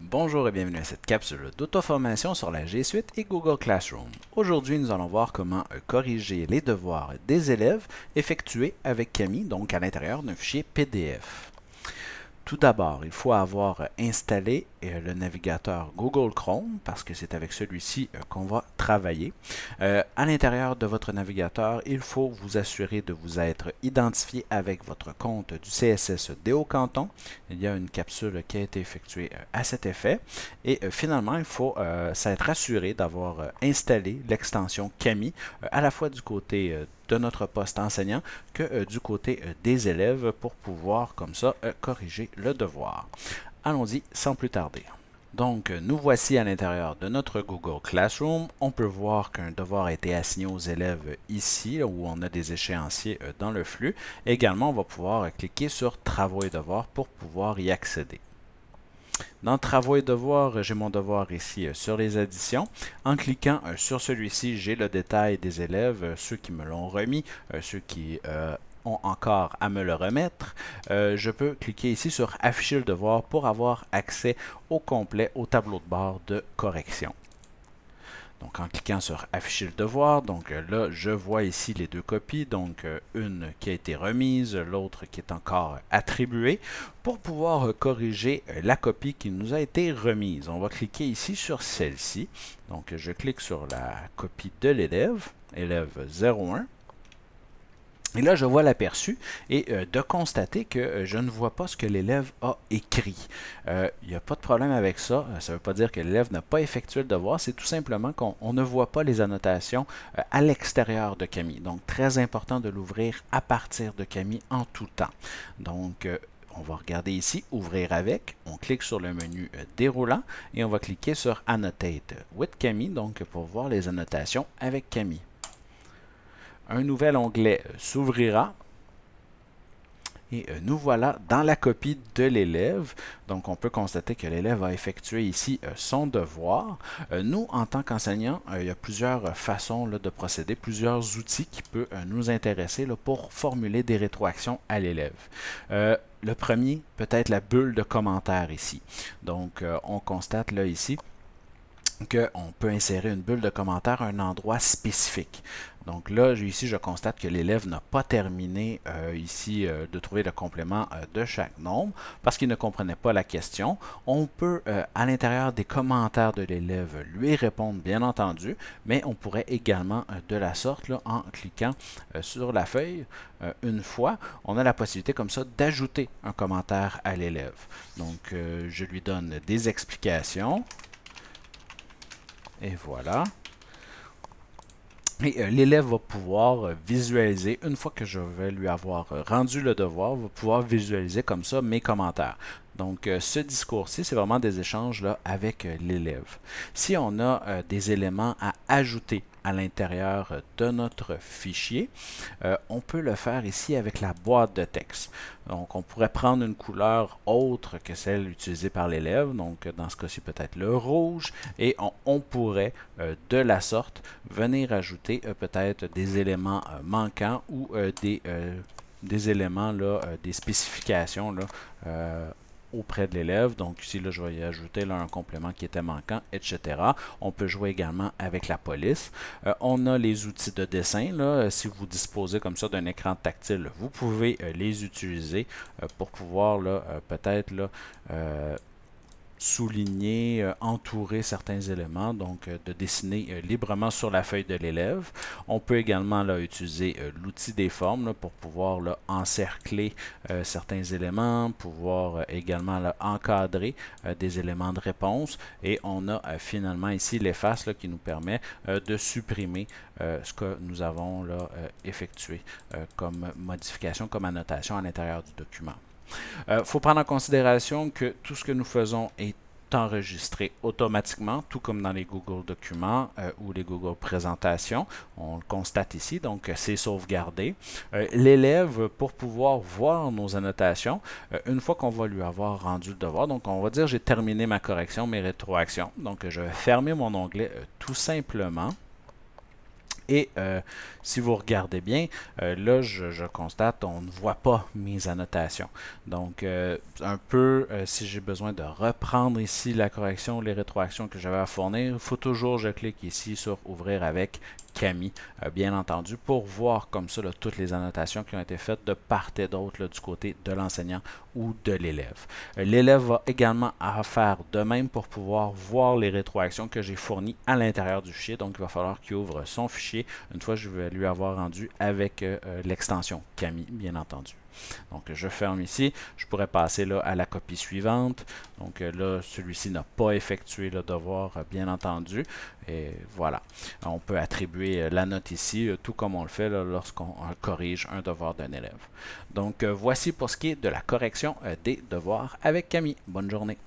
Bonjour et bienvenue à cette capsule d'auto-formation sur la G Suite et Google Classroom. Aujourd'hui, nous allons voir comment euh, corriger les devoirs des élèves effectués avec Camille, donc à l'intérieur d'un fichier PDF. Tout d'abord, il faut avoir installé euh, le navigateur Google Chrome parce que c'est avec celui-ci euh, qu'on va travailler. Euh, à l'intérieur de votre navigateur, il faut vous assurer de vous être identifié avec votre compte du CSS Déo Canton. Il y a une capsule qui a été effectuée à cet effet. Et finalement, il faut s'être assuré d'avoir installé l'extension Camille, à la fois du côté de notre poste enseignant que euh, du côté euh, des élèves pour pouvoir comme ça euh, corriger le devoir. Allons-y sans plus tarder. Donc, nous voici à l'intérieur de notre Google Classroom. On peut voir qu'un devoir a été assigné aux élèves ici, où on a des échéanciers dans le flux. Également, on va pouvoir cliquer sur Travaux et devoirs pour pouvoir y accéder. Dans Travaux et devoirs, j'ai mon devoir ici euh, sur les additions. En cliquant euh, sur celui-ci, j'ai le détail des élèves, euh, ceux qui me l'ont remis, ceux qui ont encore à me le remettre, je peux cliquer ici sur afficher le devoir pour avoir accès au complet au tableau de bord de correction. Donc en cliquant sur afficher le devoir, donc euh, là je vois ici les deux copies, donc euh, une qui a été remise, l'autre qui est encore attribuée, pour pouvoir euh, corriger la copie qui nous a été remise. On va cliquer ici sur celle-ci. Donc je clique sur la copie de l'élève, élève 01. Et là, je vois l'aperçu et euh, de constater que euh, je ne vois pas ce que l'élève a écrit. Il euh, n'y a pas de problème avec ça. Ça ne veut pas dire que l'élève n'a pas effectué le devoir. C'est tout simplement qu'on ne voit pas les annotations à l'extérieur de Camille. Donc, très important de l'ouvrir à partir de Camille en tout temps. Donc, on va regarder ici, ouvrir avec, on clique sur le menu déroulant et on va cliquer sur Annotate with Camille, donc pour voir les annotations avec Camille. Un nouvel onglet euh, s'ouvrira. Et euh, nous voilà dans la copie de l'élève. Donc, on peut constater que l'élève a effectué ici euh, son devoir. nous, en tant qu'enseignants, il y a plusieurs façons de procéder, plusieurs outils qui peuvent nous intéresser pour formuler des rétroactions à l'élève. le premier, peut-être la bulle de commentaires ici. Donc, on constate là ici on peut insérer une bulle de commentaires à un endroit spécifique. Donc là, ici, je constate que l'élève n'a pas terminé euh, ici euh, de trouver le complément euh, de chaque nombre parce qu'il ne comprenait pas la question. On peut, à l'intérieur des commentaires de l'élève, lui répondre, bien entendu, mais on pourrait également, de la sorte, en cliquant sur la feuille, une fois, on a la possibilité comme ça d'ajouter un commentaire à l'élève. Donc, je lui donne des explications. Et voilà. Et euh, l'élève va pouvoir euh, visualiser, une fois que je vais lui avoir euh, rendu le devoir, va pouvoir visualiser comme ça mes commentaires. Donc, ce discours-ci, c'est vraiment des échanges là, avec l'élève. Si on a des éléments à ajouter à l'intérieur de notre fichier. Euh, on peut le faire ici avec la boîte de texte. Donc, on pourrait prendre une couleur autre que celle utilisée par l'élève, donc dans ce cas-ci peut-être le rouge, et on, pourrait euh, de la sorte venir ajouter euh, peut-être des éléments manquants ou des, des éléments, là, des spécifications auprès de l'élève. Donc ici, là, je vais y ajouter un complément qui était manquant, etc. On peut jouer également avec la police. Euh, on a les outils de dessin. Euh, si vous disposez comme ça d'un écran tactile, vous pouvez euh, les utiliser pour pouvoir peut-être souligner, euh, entourer certains éléments, donc euh, de dessiner euh, librement sur la feuille de l'élève. On peut également là, utiliser l'outil des formes pour pouvoir encercler certains éléments, pouvoir également encadrer des éléments de réponse. Et on a finalement ici l'efface qui nous permet de supprimer ce que nous avons effectué comme modification, comme annotation à l'intérieur du document. Il euh, faut prendre en considération que tout ce que nous faisons est enregistré automatiquement, tout comme dans les Google Documents euh, ou les Google Présentations. On le constate ici, donc euh, c'est sauvegardé. L'élève, pour pouvoir voir nos annotations, une fois qu'on va lui avoir rendu le devoir, donc on va dire j'ai terminé ma correction, mes rétroactions. Donc je vais fermer mon onglet tout simplement. Et euh, si vous regardez bien, euh, là, je, constate, on ne voit pas mes annotations. Donc, euh, un peu, si j'ai besoin de reprendre ici la correction, les rétroactions que j'avais à fournir, il faut toujours, je clique ici sur « Ouvrir avec Camille bien entendu, pour voir comme ça toutes les annotations qui ont été faites de part et d'autre du côté de l'enseignant ou de l'élève. l'élève va également à faire de même pour pouvoir voir les rétroactions que j'ai fournies à l'intérieur du fichier. Donc, il va falloir qu'il ouvre son fichier une fois je vais lui avoir rendu avec euh, euh, l'extension Camille, bien entendu. Donc je ferme ici, je pourrais passer là, à la copie suivante. Donc euh, là, celui-ci n'a pas effectué le devoir, bien entendu. Et voilà, on peut attribuer la note ici, tout comme on le fait lorsqu'on corrige un devoir d'un élève. Donc voici pour ce qui est de la correction des devoirs avec Camille. Bonne journée.